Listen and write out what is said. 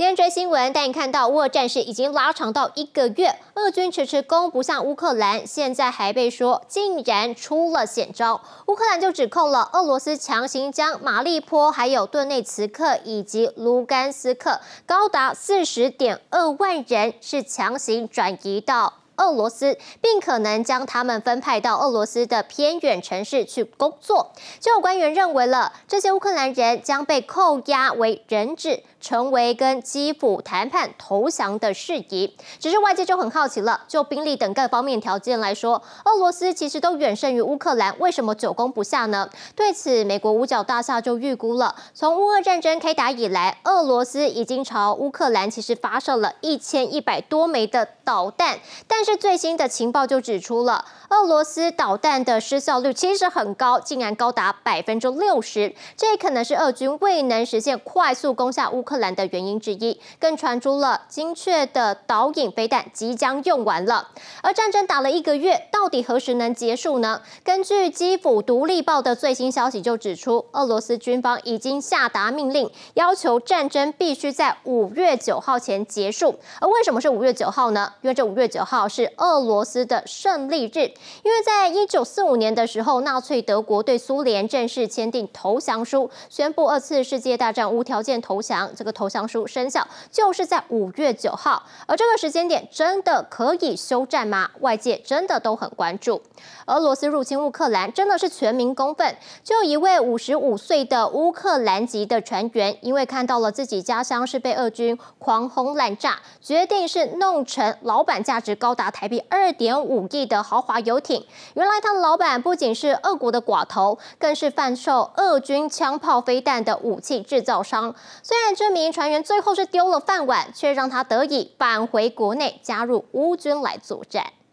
天追新闻，大你看到，俄战事已经拉长到一个月，俄军迟迟攻不下乌克兰，现在还被说竟然出了险招，乌克兰就指控了俄罗斯强行将马利坡、还有顿内茨克以及卢甘斯克高达四十点二万人是强行转移到。俄罗斯并可能将他们分派到俄罗斯的偏远城市去工作。就有官员认为了这些乌克兰人将被扣押为人质，成为跟基辅谈判投降的事宜。只是外界就很好奇了，就兵力等各方面条件来说，俄罗斯其实都远胜于乌克兰，为什么久攻不下呢？对此，美国五角大厦就预估了，从乌俄战争开打以来，俄罗斯已经朝乌克兰其实发射了一千一百多枚的导弹，但是。最新的情报就指出了，俄罗斯导弹的失效率其实很高，竟然高达百分之六十，这可能是俄军未能实现快速攻下乌克兰的原因之一。更传出了精确的导引飞弹即将用完了，而战争打了一个月。到底何时能结束呢？根据基辅独立报的最新消息就指出，俄罗斯军方已经下达命令，要求战争必须在五月九号前结束。而为什么是五月九号呢？因为这五月九号是俄罗斯的胜利日，因为在一九四五年的时候，纳粹德国对苏联正式签订投降书，宣布二次世界大战无条件投降。这个投降书生效就是在五月九号，而这个时间点真的可以休战吗？外界真的都很。关注俄罗斯入侵乌克兰，真的是全民公愤。就一位五十五岁的乌克兰籍的船员，因为看到了自己家乡是被俄军狂轰滥炸，决定是弄成老板价值高达台币二点五亿的豪华游艇。原来他的老板不仅是俄国的寡头，更是贩售俄军枪炮、飞弹的武器制造商。虽然这名船员最后是丢了饭碗，却让他得以返回国内，加入乌军来作战。